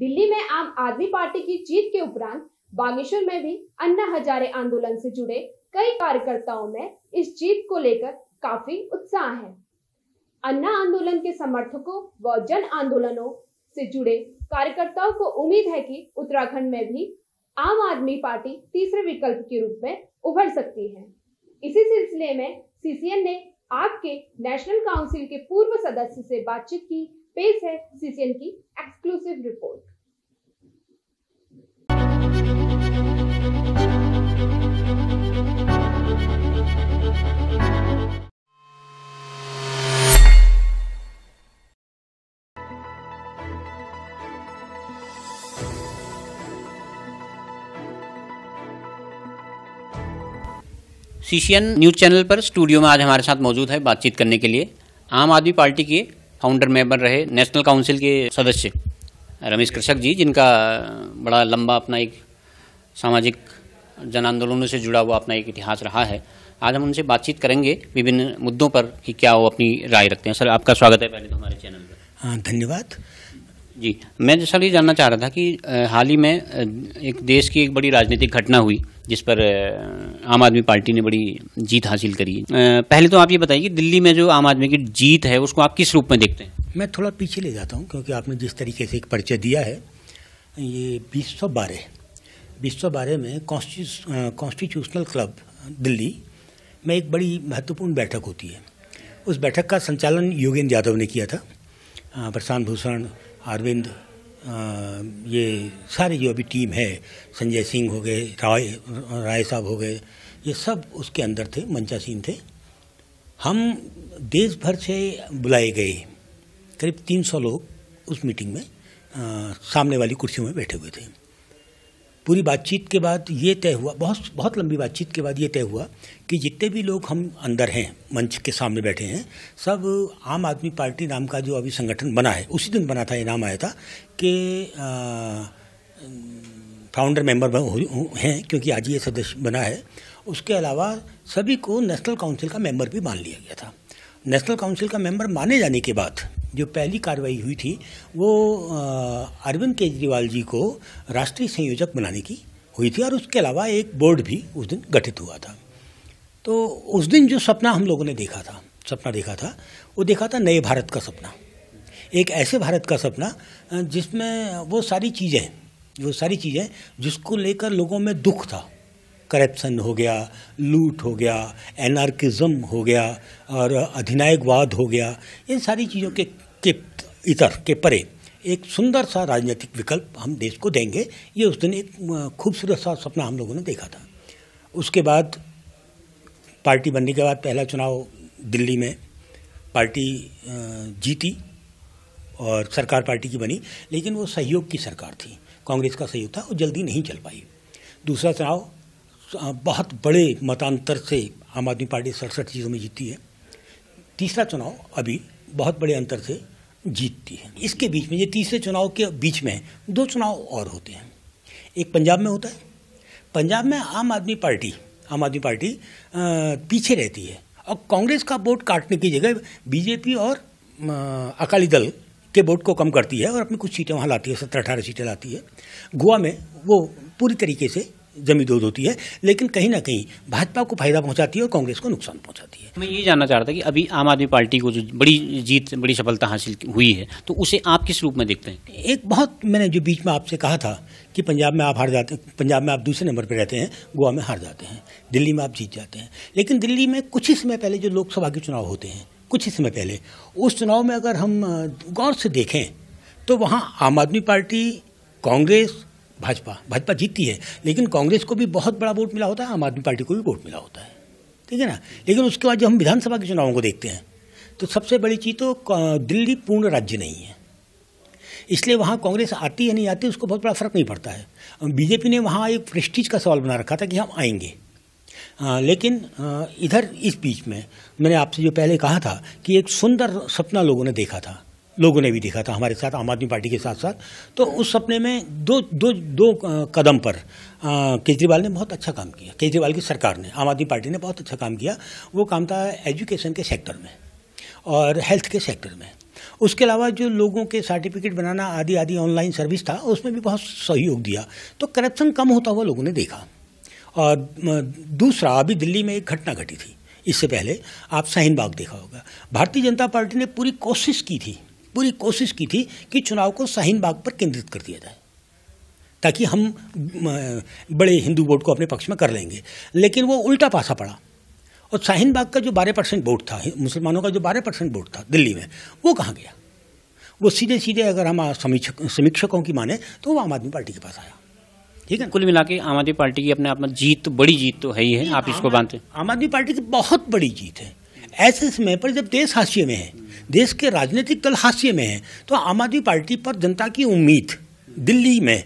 दिल्ली में आम आदमी पार्टी की जीत के उपरांत बागेश्वर में भी अन्ना हजारे आंदोलन से जुड़े कई कार्यकर्ताओं में इस जीत को लेकर काफी उत्साह है अन्ना आंदोलन के समर्थकों व जन आंदोलनों से जुड़े कार्यकर्ताओं को उम्मीद है कि उत्तराखंड में भी आम आदमी पार्टी तीसरे विकल्प के रूप में उभर सकती है इसी सिलसिले में सीसीएन ने आपके नेशनल काउंसिल के पूर्व सदस्य से बातचीत की पेश है सीसीएन की exclusive report CCN news channel पर स्टूडियो में आज हमारे साथ मौजूद है बातचीत करने के लिए आम आदमी पार्टी के फाउंडर मेंबर रहे नेशनल काउंसिल के सदस्य रमेश कृषक जी जिनका बड़ा लंबा अपना एक सामाजिक जन आंदोलनों से जुड़ा हुआ अपना एक इतिहास रहा है आज हम उनसे बातचीत करेंगे विभिन्न मुद्दों पर कि क्या वो अपनी राय रखते हैं सर आपका स्वागत है पहले तो हमारे चैनल पर हाँ धन्यवाद जी मैं जैसा ये जानना चाह रहा था कि हाल ही में एक देश की एक बड़ी राजनीतिक घटना हुई जिस पर आम आदमी पार्टी ने बड़ी जीत हासिल करी पहले तो आप ये बताइए कि दिल्ली में जो आम आदमी की जीत है उसको आप किस रूप में देखते हैं मैं थोड़ा पीछे ले जाता हूँ क्योंकि आपने जिस तरीके से एक परिचय दिया है ये बीस सौ बारह बीस सौ बारह में कॉन्स्टिट्यूशनल क्लब दिल्ली में एक बड़ी महत्वपूर्ण बैठक होती है उस बैठक का संचालन योगेंद्र यादव ने किया था प्रशांत भूषण अरविंद ये सारी जो अभी टीम है संजय सिंह हो गए राय राय साहब हो गए ये सब उसके अंदर थे मंचासीन थे हम देश भर से बुलाए गए करीब 300 लोग उस मीटिंग में आ, सामने वाली कुर्सियों में बैठे हुए थे पूरी बातचीत के बाद ये तय हुआ बहुत बहुत लंबी बातचीत के बाद ये तय हुआ कि जितने भी लोग हम अंदर हैं मंच के सामने बैठे हैं सब आम आदमी पार्टी नाम का जो अभी संगठन बना है उसी दिन बना था ये नाम आया था कि फाउंडर मेंबर हैं क्योंकि आज ये सदस्य बना है उसके अलावा सभी को नेशनल काउंसिल का मेंबर भी मान लिया गया था नेशनल काउंसिल का मेंबर माने जाने के बाद जो पहली कार्रवाई हुई थी वो अरविंद केजरीवाल जी को राष्ट्रीय संयोजक बनाने की हुई थी और उसके अलावा एक बोर्ड भी उस दिन गठित हुआ था तो उस दिन जो सपना हम लोगों ने देखा था सपना देखा था वो देखा था नए भारत का सपना एक ऐसे भारत का सपना जिसमें वो सारी चीज़ें वो सारी चीज़ें जिसको लेकर लोगों में दुख था करप्शन हो गया लूट हो गया एनार्किज़म हो गया और अधिनायकवाद हो गया इन सारी चीज़ों के के इतर के परे एक सुंदर सा राजनीतिक विकल्प हम देश को देंगे ये उस दिन एक खूबसूरत सा सपना हम लोगों ने देखा था उसके बाद पार्टी बनने के बाद पहला चुनाव दिल्ली में पार्टी जीती और सरकार पार्टी की बनी लेकिन वो सहयोग की सरकार थी कांग्रेस का सहयोग था वो जल्दी नहीं चल पाई दूसरा चुनाव बहुत बड़े मतांतर से आम आदमी पार्टी सड़सठ सीटों में जीती है तीसरा चुनाव अभी बहुत बड़े अंतर से जीतती है इसके बीच में ये तीसरे चुनाव के बीच में दो चुनाव और होते हैं एक पंजाब में होता है पंजाब में आम आदमी पार्टी आम आदमी पार्टी पीछे रहती है और कांग्रेस का वोट काटने की जगह बीजेपी और अकाली दल के वोट को कम करती है और अपनी कुछ सीटें वहाँ लाती है सत्रह अठारह सीटें लाती है गोवा में वो पूरी तरीके से जमी दूध होती है लेकिन कहीं ना कहीं भाजपा को फायदा पहुंचाती है और कांग्रेस को नुकसान पहुंचाती है मैं ये जानना चाह रहा था कि अभी आम आदमी पार्टी को जो बड़ी जीत बड़ी सफलता हासिल हुई है तो उसे आप किस रूप में देखते हैं एक बहुत मैंने जो बीच में आपसे कहा था कि पंजाब में आप हार जाते पंजाब में आप दूसरे नंबर पर रहते हैं गोवा में हार जाते हैं दिल्ली में आप जीत जाते हैं लेकिन दिल्ली में कुछ ही समय पहले जो लोकसभा के चुनाव होते हैं कुछ ही समय पहले उस चुनाव में अगर हम गौर से देखें तो वहाँ आम आदमी पार्टी कांग्रेस भाजपा भाजपा जीतती है लेकिन कांग्रेस को भी बहुत बड़ा वोट मिला होता है आम आदमी पार्टी को भी वोट मिला होता है ठीक है ना लेकिन उसके बाद जब हम विधानसभा के चुनावों को देखते हैं तो सबसे बड़ी चीज़ तो दिल्ली पूर्ण राज्य नहीं है इसलिए वहाँ कांग्रेस आती या नहीं आती उसको बहुत बड़ा फर्क नहीं पड़ता है बीजेपी ने वहाँ एक प्रेस्टीज का सवाल बना रखा था कि हम आएंगे आ, लेकिन आ, इधर इस बीच में मैंने आपसे जो पहले कहा था कि एक सुंदर सपना लोगों ने देखा था लोगों ने भी देखा था हमारे साथ आम आदमी पार्टी के साथ साथ तो उस सपने में दो दो दो कदम पर केजरीवाल ने बहुत अच्छा काम किया केजरीवाल की सरकार ने आम आदमी पार्टी ने बहुत अच्छा काम किया वो काम था एजुकेशन के सेक्टर में और हेल्थ के सेक्टर में उसके अलावा जो लोगों के सर्टिफिकेट बनाना आदि आदि ऑनलाइन सर्विस था उसमें भी बहुत सहयोग दिया तो करप्शन कम होता हुआ लोगों ने देखा और दूसरा अभी दिल्ली में एक घटना घटी थी इससे पहले आप शाहीनबाग बाग देखा होगा भारतीय जनता पार्टी ने पूरी कोशिश की थी पूरी कोशिश की थी कि चुनाव को शाहीन बाग पर केंद्रित कर दिया जाए ताकि हम बड़े हिंदू वोट को अपने पक्ष में कर लेंगे लेकिन वो उल्टा पासा पड़ा और शाहीन बाग का जो बारह परसेंट वोट था मुसलमानों का जो बारह परसेंट वोट था दिल्ली में वो कहाँ गया वो सीधे सीधे अगर हम समीक्षक समीक्षकों की माने तो वो आम आदमी पार्टी के पास आया ठीक है कुल मिला के आम आदमी पार्टी की अपने आप में जीत बड़ी जीत तो है ही है आप इसको मानते हैं आम आदमी पार्टी की बहुत बड़ी जीत है ऐसे समय पर जब देश हाशिए में है देश के राजनीतिक दल हाशिए में है तो आम आदमी पार्टी पर जनता की उम्मीद दिल्ली में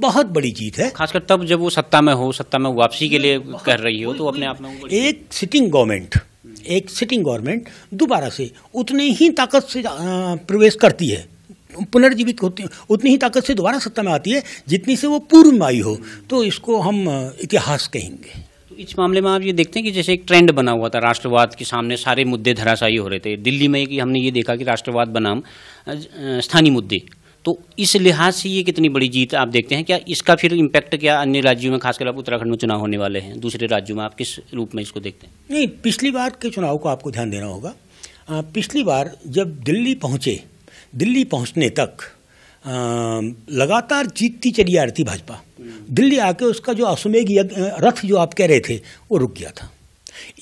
बहुत बड़ी जीत है खासकर तब जब वो सत्ता में हो सत्ता में वापसी के लिए कर रही हो तो अपने आप में एक सिटिंग गवर्नमेंट एक सिटिंग गवर्नमेंट दोबारा से उतनी ही ताकत से प्रवेश करती है पुनर्जीवित होती है उतनी ही ताकत से दोबारा सत्ता में आती है जितनी से वो पूर्व में आई हो तो इसको हम इतिहास कहेंगे इस मामले में आप ये देखते हैं कि जैसे एक ट्रेंड बना हुआ था राष्ट्रवाद के सामने सारे मुद्दे धराशायी हो रहे थे दिल्ली में कि हमने ये देखा कि राष्ट्रवाद बनाम स्थानीय मुद्दे तो इस लिहाज से ये कितनी बड़ी जीत आप देखते हैं क्या इसका फिर इम्पैक्ट क्या अन्य राज्यों में खासकर आप उत्तराखंड में चुनाव होने वाले हैं दूसरे राज्यों में आप किस रूप में इसको देखते हैं नहीं पिछली बार के चुनाव को आपको ध्यान देना होगा पिछली बार जब दिल्ली पहुँचे दिल्ली पहुँचने तक लगातार जीतती चली आ रही थी भाजपा दिल्ली आके उसका जो अश्वमेघ रथ जो आप कह रहे थे वो रुक गया था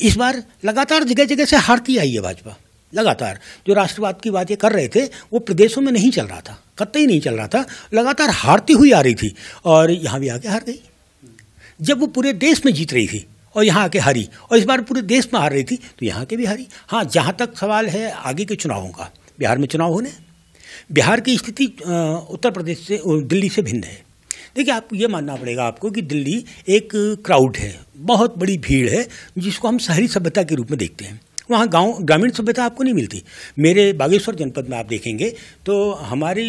इस बार लगातार जगह जगह से हारती आई है भाजपा लगातार जो राष्ट्रवाद की बातें कर रहे थे वो प्रदेशों में नहीं चल रहा था कतई नहीं चल रहा था लगातार हारती हुई आ रही थी और यहाँ भी आके हार गई जब वो पूरे देश में जीत रही थी और यहाँ आके हारी और इस बार पूरे देश में हार रही थी तो यहाँ के भी हारी हाँ जहाँ तक सवाल है आगे के चुनावों का बिहार में चुनाव होने बिहार की स्थिति उत्तर प्रदेश से दिल्ली से भिन्न है देखिए आप ये मानना पड़ेगा आपको कि दिल्ली एक क्राउड है बहुत बड़ी भीड़ है जिसको हम शहरी सभ्यता के रूप में देखते हैं वहाँ गांव ग्रामीण सभ्यता आपको नहीं मिलती मेरे बागेश्वर जनपद में आप देखेंगे तो हमारी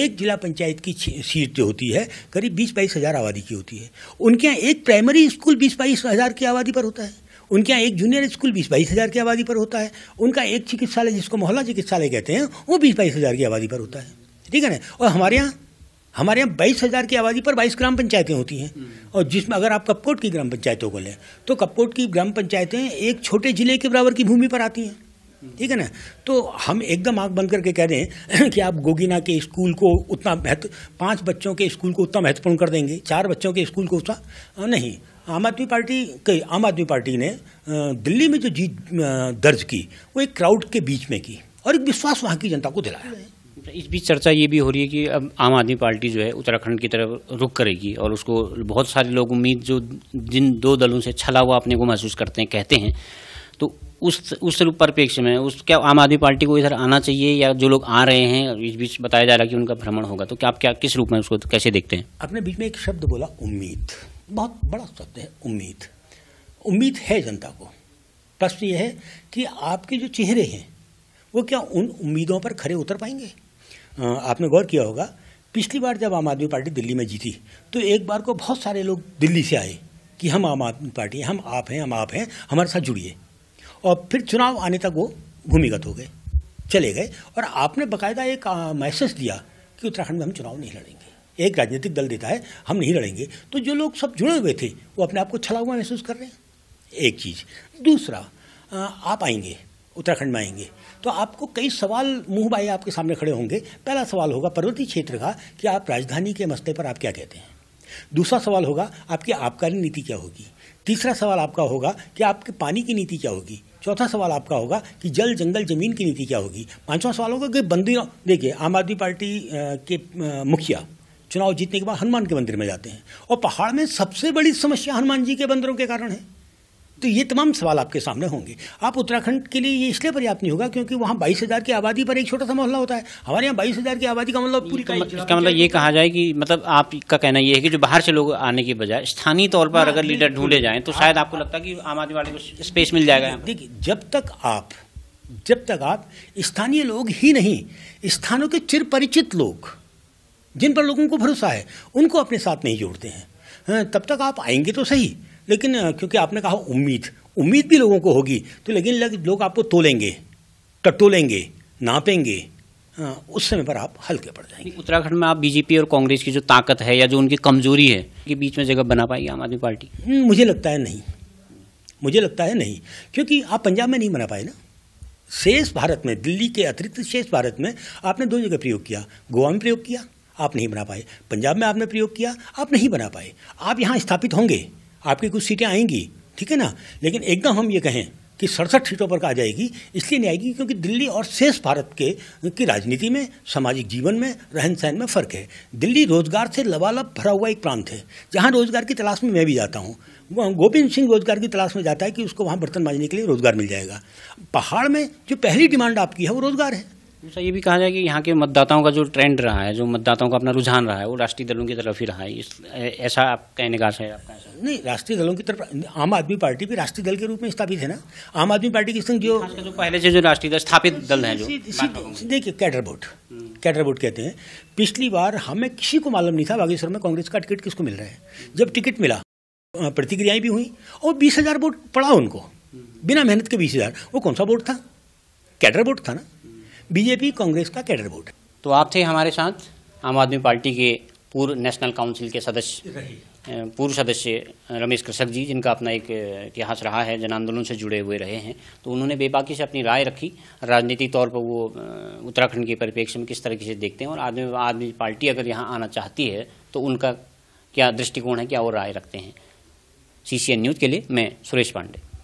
एक जिला पंचायत की सीट जो होती है करीब बीस बाईस हज़ार आबादी की होती है उनके यहाँ एक प्राइमरी स्कूल बीस बाईस हज़ार की आबादी पर होता है उनके यहाँ एक जूनियर स्कूल बीस बाईस हज़ार की आबादी पर होता है उनका एक चिकित्सालय जिसको मोहल्ला चिकित्सालय कहते हैं वो बीस बाईस हज़ार की आबादी पर होता है ठीक है ना और हमारे यहाँ हमारे यहाँ बाईस हज़ार की आबादी पर बाईस ग्राम पंचायतें होती हैं और जिसमें अगर आप कपकोट की ग्राम पंचायतों को लें तो कपकोट की ग्राम पंचायतें एक छोटे ज़िले के बराबर की भूमि पर आती हैं ठीक है ना तो हम एकदम आंख बंद करके कह दें कि आप गोगिना के स्कूल को उतना महत्व पांच बच्चों के स्कूल को उतना महत्वपूर्ण कर देंगे चार बच्चों के स्कूल को उतना नहीं आम आदमी पार्टी कई आम आदमी पार्टी ने दिल्ली में जो जीत दर्ज की वो एक क्राउड के बीच में की और एक विश्वास वहाँ की जनता को दिलाया इस बीच चर्चा ये भी हो रही है कि अब आम आदमी पार्टी जो है उत्तराखंड की तरफ रुख करेगी और उसको बहुत सारे लोग उम्मीद जो जिन दो दलों से छला हुआ अपने को महसूस करते हैं कहते हैं तो उस उस परिप्रेक्ष्य में उस क्या आम आदमी पार्टी को इधर आना चाहिए या जो लोग आ रहे हैं इस बीच बताया जा रहा है कि उनका भ्रमण होगा तो क्या आप क्या किस रूप में उसको कैसे देखते हैं अपने बीच में एक शब्द बोला उम्मीद बहुत बड़ा शब्द है उम्मीद उम्मीद है जनता को प्रश्न यह है कि आपके जो चेहरे हैं वो क्या उन उम्मीदों पर खड़े उतर पाएंगे आपने गौर किया होगा पिछली बार जब आम आदमी पार्टी दिल्ली में जीती तो एक बार को बहुत सारे लोग दिल्ली से आए कि हम आम आदमी पार्टी हम आप हैं हम आप हैं हमारे साथ जुड़िए और फिर चुनाव आने तक वो भूमिगत हो गए चले गए और आपने बकायदा एक मैसेज दिया कि उत्तराखंड में हम चुनाव नहीं लड़ेंगे एक राजनीतिक दल देता है हम नहीं लड़ेंगे तो जो लोग सब जुड़े हुए थे वो अपने आप को छला हुआ महसूस कर रहे हैं एक चीज़ दूसरा आप आएंगे उत्तराखंड में आएंगे तो आपको कई सवाल मुंह बाई आपके सामने खड़े होंगे पहला सवाल होगा पर्वतीय क्षेत्र का कि आप राजधानी के मसले पर आप क्या कहते हैं दूसरा सवाल होगा आपकी आबकारी नीति क्या होगी तीसरा सवाल आपका होगा कि आपके पानी की नीति क्या होगी चौथा सवाल आपका होगा कि जल जंगल जमीन की नीति क्या होगी पांचवा सवाल होगा कि बंदी देखिए आम आदमी पार्टी के मुखिया चुनाव जीतने के बाद हनुमान के मंदिर में जाते हैं और पहाड़ में सबसे बड़ी समस्या हनुमान जी के मंदिरों के कारण है तो ये तमाम सवाल आपके सामने होंगे आप उत्तराखंड के लिए ये इसलिए पर्याप्त नहीं होगा क्योंकि वहाँ बाईस हज़ार की आबादी पर एक छोटा सा मोहल्ला होता है हमारे यहाँ बाईस हज़ार की आबादी का मतलब पूरी इसका मतलब ये कहा जाए कि मतलब आपका कहना ये है कि जो बाहर से लोग आने के बजाय स्थानीय तौर पर हाँ, अगर लीडर ढूंढे जाएँ तो शायद आपको लगता है कि आम आदमी वाले को स्पेस मिल जाएगा देखिए जब तक आप जब तक आप स्थानीय लोग ही नहीं स्थानों के चिरपरिचित लोग जिन पर लोगों को भरोसा है उनको अपने साथ नहीं जोड़ते हैं हाँ, तब तक आप आएंगे तो सही लेकिन क्योंकि आपने कहा उम्मीद उम्मीद भी लोगों को होगी तो लेकिन लग, लोग आपको तोलेंगे टटोलेंगे नापेंगे हाँ, उस समय पर आप हल्के पड़ जाएंगे उत्तराखंड में आप बीजेपी और कांग्रेस की जो ताकत है या जो उनकी कमजोरी है के बीच में जगह बना पाएगी आम आदमी पार्टी हम्म, मुझे लगता है नहीं मुझे लगता है नहीं क्योंकि आप पंजाब में नहीं बना पाए ना शेष भारत में दिल्ली के अतिरिक्त शेष भारत में आपने दो जगह प्रयोग किया गोवा में प्रयोग किया आप नहीं बना पाए पंजाब में आपने प्रयोग किया आप नहीं बना पाए आप यहाँ स्थापित होंगे आपकी कुछ सीटें आएंगी ठीक है ना लेकिन एकदम हम ये कहें कि सड़सठ सीटों पर आ जाएगी इसलिए नहीं आएगी क्योंकि दिल्ली और शेष भारत के की राजनीति में सामाजिक जीवन में रहन सहन में फ़र्क है दिल्ली रोजगार से लबालब भरा हुआ एक प्रांत है जहाँ रोजगार की तलाश में मैं भी जाता हूँ गोविंद सिंह रोजगार की तलाश में जाता है कि उसको वहाँ बर्तन माजने के लिए रोजगार मिल जाएगा पहाड़ में जो पहली डिमांड आपकी है वो रोजगार है दूसरा ये भी कहा जाए कि यहाँ के मतदाताओं का जो ट्रेंड रहा है जो मतदाताओं का अपना रुझान रहा है वो राष्ट्रीय दलों की तरफ ही रहा है इस ऐसा आप कहने का है आपका ऐसा नहीं राष्ट्रीय दलों की तरफ आम आदमी पार्टी भी राष्ट्रीय दल के रूप में स्थापित है ना आम आदमी पार्टी के संग जो जो पहले से जो राष्ट्रीय दल स्थापित दल है जो देखिए कैडर वोट हम्म। कैडर वोट कहते हैं पिछली बार हमें किसी को मालूम नहीं था बागेश्वर में कांग्रेस का टिकट किसको मिल रहा है जब टिकट मिला प्रतिक्रियाएं भी हुई और बीस हज़ार वोट पड़ा उनको हम्म। बिना मेहनत के बीस हज़ार वो कौन सा वोट था कैडर वोट था ना बीजेपी कांग्रेस का कैडर बोर्ड तो आप थे हमारे साथ आम आदमी पार्टी के पूर्व नेशनल काउंसिल के सदस्य पूर्व सदस्य रमेश कृषक जी जिनका अपना एक इतिहास रहा है जन आंदोलन से जुड़े हुए रहे हैं तो उन्होंने बेबाकी से अपनी राय रखी राजनीतिक तौर पर वो उत्तराखंड के परिप्रेक्ष्य में किस तरीके से देखते हैं और आदमी आदमी पार्टी अगर यहाँ आना चाहती है तो उनका क्या दृष्टिकोण है क्या वो राय रखते हैं सी न्यूज़ के लिए मैं सुरेश पांडे